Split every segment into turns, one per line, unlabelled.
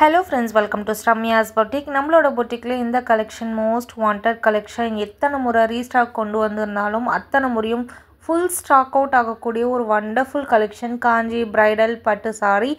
hello friends welcome to Sramya's boutique நம்மளோட பொட்டிக்கில் இந்த கலெக்ஷன் மோஸ்ட் வாண்டட் கலெக்ஷன் எத்தனை முறை ரீஸ்டாக் கொண்டு வந்திருந்தாலும் அத்தனை முறையும் ஃபுல் ஸ்டாக் அவுட் ஆகக்கூடிய ஒரு வண்டர்ஃபுல் கலெக்ஷன் காஞ்சி ப்ரைடல் பட்டு சாரி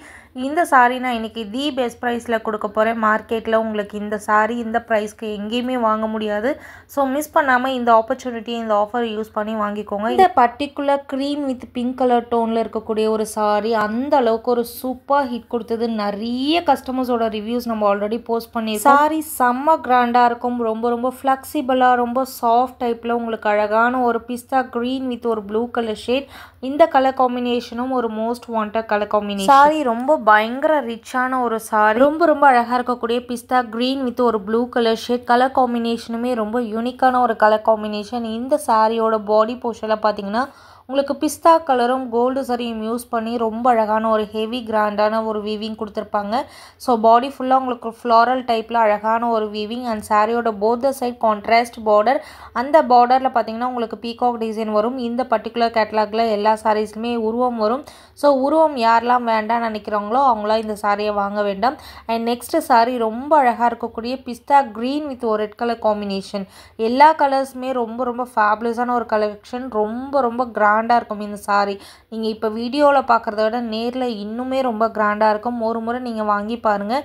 இந்த சாரி நான் இன்றைக்கி தி பெஸ்ட் ப்ரைஸில் கொடுக்க போகிறேன் மார்க்கெட்டில் உங்களுக்கு இந்த சாரி இந்த ப்ரைஸ்க்கு எங்கேயுமே வாங்க முடியாது ஸோ மிஸ் பண்ணாமல் இந்த ஆப்பர்ச்சுனிட்டியை இந்த ஆஃபர் யூஸ் பண்ணி வாங்கிக்கோங்க இந்த particular cream with pink colour டோனில் இருக்கக்கூடிய ஒரு சாரி அந்த அளவுக்கு ஒரு சூப்பர் ஹிட் கொடுத்தது நிறைய கஸ்டமர்ஸோட ரிவ்யூஸ் நம்ம ஆல்ரெடி போஸ்ட் பண்ணி சாரி செம்ம கிராண்டாக இருக்கும் ரொம்ப ரொம்ப ஃப்ளெக்சிபிளாக ரொம்ப சாஃப்ட் டைப்பில் உங்களுக்கு அழகான ஒரு பிஸ்தா க்ரீன் வித் ஒரு ப்ளூ கலர் ஷேட் இந்த கலர் காம்பினேஷனும் ஒரு most wanted colour combination sari ரொம்ப பயங்கர ரிச்சான ஒரு சாரி ரொம்ப ரொம்ப அழகாக இருக்கக்கூடிய பிஸ்தா க்ரீன் வித் ஒரு ப்ளூ கலர் ஷேட் கலர் காம்பினேஷனுமே ரொம்ப யூனிக்கான ஒரு கலர் காம்பினேஷன் இந்த சாரியோட பாடி போர்ஷனில் பார்த்தீங்கன்னா உங்களுக்கு பிஸ்தா கலரும் கோல்டு சரியும் யூஸ் பண்ணி ரொம்ப அழகான ஒரு ஹெவி கிராண்டான ஒரு வீவிங் கொடுத்துருப்பாங்க ஸோ பாடி ஃபுல்லாக உங்களுக்கு ஃப்ளாரல் டைப்பில் அழகான ஒரு வீவிங் அண்ட் சாரியோட போத சைட் கான்ட்ராஸ்ட் பார்டர் அந்த பார்டரில் பார்த்தீங்கன்னா உங்களுக்கு பீகாக் டிசைன் வரும் இந்த பர்டிகுலர் கேட்லாகில் எல்லா சாரீஸ்லையுமே உருவம் வரும் ஸோ உருவம் யாரெல்லாம் வேண்டாம்னு நினைக்கிறாங்களோ அவங்களாம் இந்த சாரியை வாங்க வேண்டாம் அண்ட் நெக்ஸ்ட்டு சாரி ரொம்ப அழகாக இருக்கக்கூடிய பிஸ்தா க்ரீன் வித் ஒரு ரெட் கலர் காம்பினேஷன் எல்லா கலர்ஸுமே ரொம்ப ரொம்ப ஃபேப்லஸான ஒரு கலெக்ஷன் ரொம்ப ரொம்ப கிராண்ட் கிராண்டாக இருக்கும் இந்த சாரி நீங்கள் இப்போ வீடியோவில் பார்க்குறத விட நேரில் இன்னுமே ரொம்ப கிராண்டாக இருக்கும் ஒரு முறை நீங்கள் வாங்கி பாருங்கள்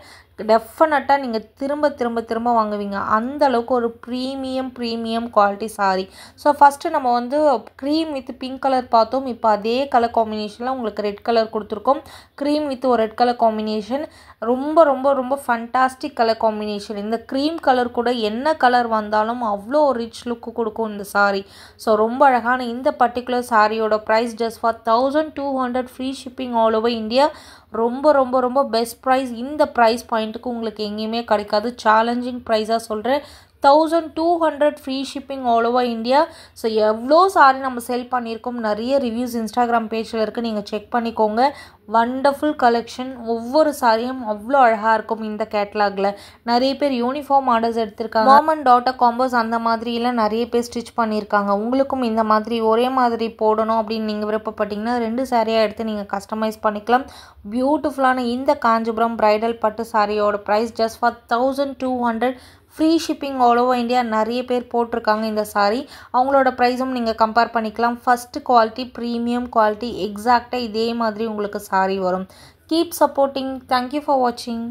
டெஃபினட்டாக நீங்கள் திரும்ப திரும்ப திரும்ப வாங்குவீங்க அந்த அளவுக்கு ஒரு premium premium quality sari so first நம்ம வந்து க்ரீம் வித் பிங்க் கலர் பார்த்தோம் இப்போ அதே கலர் காம்பினேஷனில் உங்களுக்கு ரெட் கலர் கொடுத்துருக்கோம் க்ரீம் வித் ஒரு ரெட் கலர் காம்பினேஷன் ரொம்ப ரொம்ப ரொம்ப ஃபண்டாஸ்டிக் கலர் காம்பினேஷன் இந்த க்ரீம் கலர் கூட என்ன கலர் வந்தாலும் அவ்வளோ ரிச் லுக்கு கொடுக்கும் இந்த சாரீ ஸோ ரொம்ப அழகான இந்த பர்டிகுலர் சாரியோட price just four thousand two hundred free shipping all over India ரொம்ப ரொம்ப ரொம்ப பெஸ்ட் ப்ரைஸ் இந்த ப்ரைஸ் பாயிண்ட் பாயிண்ட்டுக்கு உங்களுக்கு எங்கேயுமே கிடைக்காது சேலஞ்சிங் ப்ரைஸாக சொல்கிறேன் thousand two hundred free shipping all over India so எவ்வளோ சாரி நம்ம சேல் பண்ணியிருக்கோம் நிறைய ரிவ்யூஸ் இன்ஸ்டாகிராம் பேஜில் இருக்குது நீங்கள் செக் பண்ணிக்கோங்க வண்டர்ஃபுல் கலெக்ஷன் ஒவ்வொரு சாரியும் அவ்வளோ அழகாக இருக்கும் இந்த கேட்லாகில் நிறைய பேர் யூனிஃபார்ம் ஆர்டர்ஸ் எடுத்திருக்காங்க காமன் டாட்டா டாட்டர் காம்போஸ் அந்த மாதிரிலாம் நிறைய பேர் ஸ்டிச் பண்ணியிருக்காங்க உங்களுக்கும் இந்த மாதிரி ஒரே மாதிரி போடணும் அப்படின்னு நீங்கள் விருப்பப்பட்டீங்கன்னா ரெண்டு சாரியாக எடுத்து நீங்கள் கஸ்டமைஸ் பண்ணிக்கலாம் பியூட்டிஃபுல்லான இந்த காஞ்சிபுரம் ப்ரைடல் பட்டு சாரியோட price just four thousand two hundred free shipping all over India நிறைய பேர் போட்டிருக்காங்க இந்த சாரீ அவங்களோட ப்ரைஸும் நீங்கள் கம்பேர் பண்ணிக்கலாம் ஃபஸ்ட்டு குவாலிட்டி ப்ரீமியம் குவாலிட்டி எக்ஸாக்டாக இதே மாதிரி உங்களுக்கு சாரீ வரும் கீப் சப்போர்ட்டிங் தேங்க்யூ ஃபார் வாட்சிங்